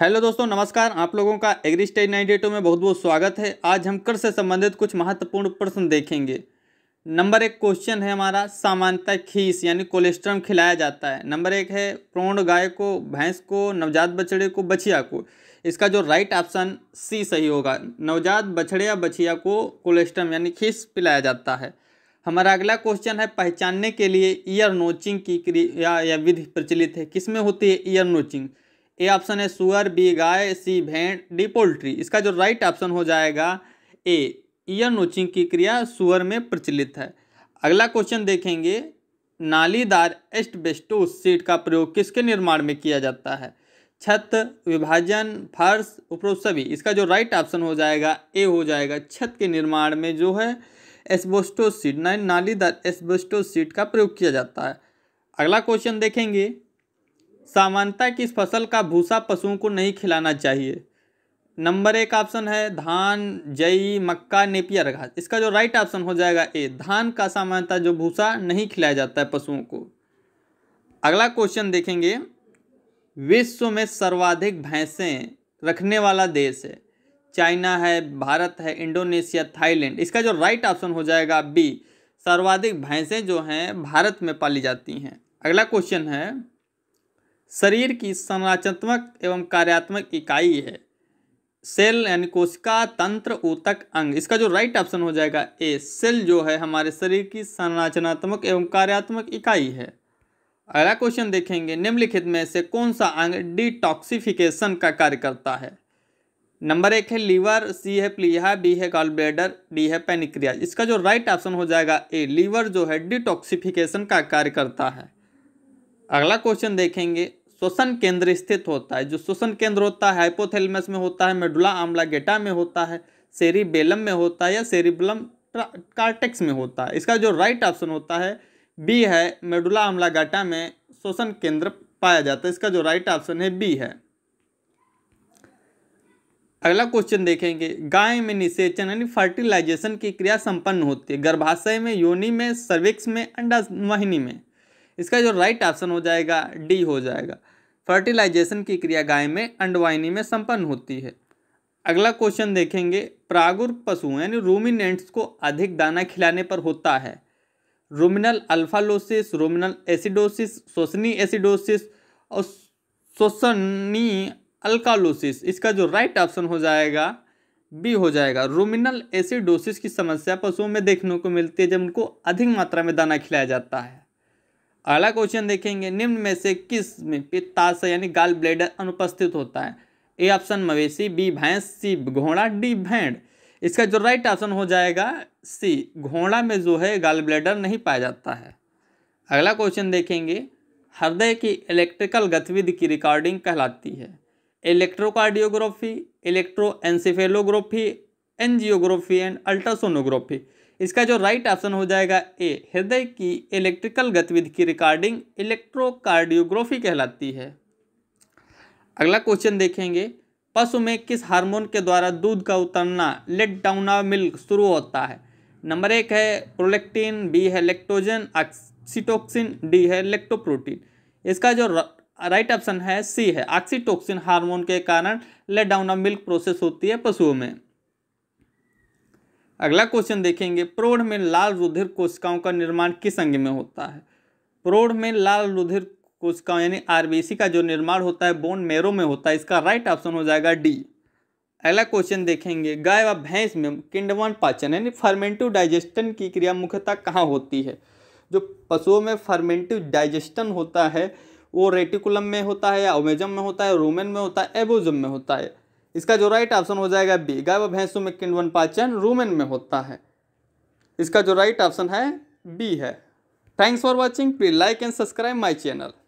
hello दोस्तों नमस्कार आप लोगों का एग्री स्टेज नाइनटी में बहुत बहुत स्वागत है आज हम कर से संबंधित कुछ महत्वपूर्ण प्रश्न देखेंगे नंबर एक क्वेश्चन है हमारा सामान्यतः खीस यानी कोलेस्ट्रम खिलाया जाता है नंबर एक है प्रौण गाय को भैंस को नवजात बछड़े को बछिया को इसका जो राइट ऑप्शन सी सही होगा नवजात बछड़े या बछिया को कोलेस्ट्रम यानी खीस पिलाया जाता है हमारा अगला क्वेश्चन है पहचानने के लिए ईयर नोचिंग की क्रिया या विधि प्रचलित है किसमें होती है ईयर नोचिंग ए ऑप्शन है सुअर बी गाय सी भेंड डी पोल्ट्री इसका जो राइट ऑप्शन हो जाएगा ए ईयर नोचिंग की क्रिया सुअर में प्रचलित है अगला क्वेश्चन देखेंगे नालीदार एस्टबेस्टोस सीट का प्रयोग किसके निर्माण में किया जाता है छत विभाजन फर्श उपरोक्त सभी इसका जो राइट ऑप्शन हो जाएगा ए हो जाएगा छत के निर्माण में जो है एस्बोस्टोस सीट नालीदार एस्बोस्टोस सीट का प्रयोग किया जाता है अगला क्वेश्चन देखेंगे सामान्यता किस फसल का भूसा पशुओं को नहीं खिलाना चाहिए नंबर एक ऑप्शन है धान जई मक्का नेपियर घास इसका जो राइट ऑप्शन हो जाएगा ए धान का सामान्यता जो भूसा नहीं खिलाया जाता है पशुओं को अगला क्वेश्चन देखेंगे विश्व में सर्वाधिक भैंसें रखने वाला देश है चाइना है भारत है इंडोनेशिया थाईलैंड इसका जो राइट ऑप्शन हो जाएगा बी सर्वाधिक भैंसें जो हैं भारत में पाली जाती हैं अगला क्वेश्चन है शरीर की संरचनात्मक एवं कार्यात्मक इकाई है सेल यानी कोशिका तंत्र ऊतक अंग इसका जो राइट ऑप्शन हो जाएगा ए सेल जो है हमारे शरीर की संरचनात्मक एवं कार्यात्मक इकाई है अगला क्वेश्चन देखेंगे निम्नलिखित में से कौन सा अंग डिटॉक्सिफिकेशन का कार्य करता है नंबर एक है लीवर सी है प्लीहा बी है गॉल ब्लेडर डी है पेनिक्रिया इसका जो राइट ऑप्शन हो जाएगा ए लीवर जो है डिटॉक्सिफिकेशन का कार्य करता है अगला क्वेश्चन देखेंगे श्वसन केंद्र स्थित होता है जो श्वसन केंद्र होता है हाइपोथेलमस में होता है मेडुला आमला गेटा में होता है सेरिबेलम में होता है या सेरिबलम कार्टेक्स में होता है इसका जो राइट ऑप्शन होता है बी है मेडुला आमला गाटा में श्वसन केंद्र पाया जाता है इसका जो राइट ऑप्शन है बी है अगला क्वेश्चन देखेंगे गाय में निषेचन यानी फर्टिलाइजेशन की क्रिया संपन्न होती है गर्भाशय में योनि में सर्विक्स में अंडा वाहिनी में इसका जो राइट ऑप्शन हो जाएगा डी हो जाएगा फर्टिलाइजेशन की क्रिया गाय में अंडवाइनी में संपन्न होती है अगला क्वेश्चन देखेंगे प्रागुर पशु यानी रूमिनेंट्स को अधिक दाना खिलाने पर होता है रोमिनल अल्फालोसिस रोमिनल एसिडोसिस शोषणी एसिडोसिस और शोषणी अल्कालोसिस इसका जो राइट ऑप्शन हो जाएगा बी हो जाएगा रोमिनल एसिडोसिस की समस्या पशुओं में देखने को मिलती है जब उनको अधिक मात्रा में दाना खिलाया जाता है अगला क्वेश्चन देखेंगे निम्न में से किस में पित्ताशय यानी गाल ब्लेडर अनुपस्थित होता है ए ऑप्शन मवेशी बी भैंस सी घोड़ा डी भैंड इसका जो राइट ऑप्शन हो जाएगा सी घोड़ा में जो है गाल ब्लेडर नहीं पाया जाता है अगला क्वेश्चन देखेंगे हृदय की इलेक्ट्रिकल गतिविधि की रिकॉर्डिंग कहलाती है electrocardiography electro encephalography angiography and ultrasonography इसका जो राइट ऑप्शन हो जाएगा ए हृदय की इलेक्ट्रिकल गतिविधि की रिकॉर्डिंग इलेक्ट्रोकार्डियोग्राफी कहलाती है अगला क्वेश्चन देखेंगे पशु में किस हार्मोन के द्वारा दूध का उतरना लेट डाउन ऑफ मिल्क शुरू होता है नंबर एक है प्रोलेक्टिन बी है लेक्टोजन ऑक्सीटोक्सिन डी है लेक्टोप्रोटीन इसका जो राइट ऑप्शन है सी है ऑक्सीटोक्सिन हार्मोन के कारण let down of milk process होती है पशुओं में अगला क्वेश्चन देखेंगे प्रौढ़ में लाल रुधिर कोशिकाओं का निर्माण किस अंग में होता है प्रौढ़ में लाल रुधिर कोशिकाओं यानी आरबीसी का जो निर्माण होता है बोन मेरो में होता है इसका राइट ऑप्शन हो जाएगा डी अगला क्वेश्चन देखेंगे गाय व भैंस में किंडवन पाचन यानी फर्मेंटिव डाइजेस्टन की क्रिया मुख्यतः कहाँ होती है जो पशुओं में फर्मेंटिव डाइजेस्टन होता है वो रेटिकुलम में होता है या ओमेजम में होता है रोमेन में होता है एबोजम में होता है इसका जो राइट ऑप्शन हो जाएगा बी गाय व भैंसों में किण्वन पाचन रूमेन में होता है इसका जो राइट ऑप्शन है बी है thanks for watching please like and subscribe my channel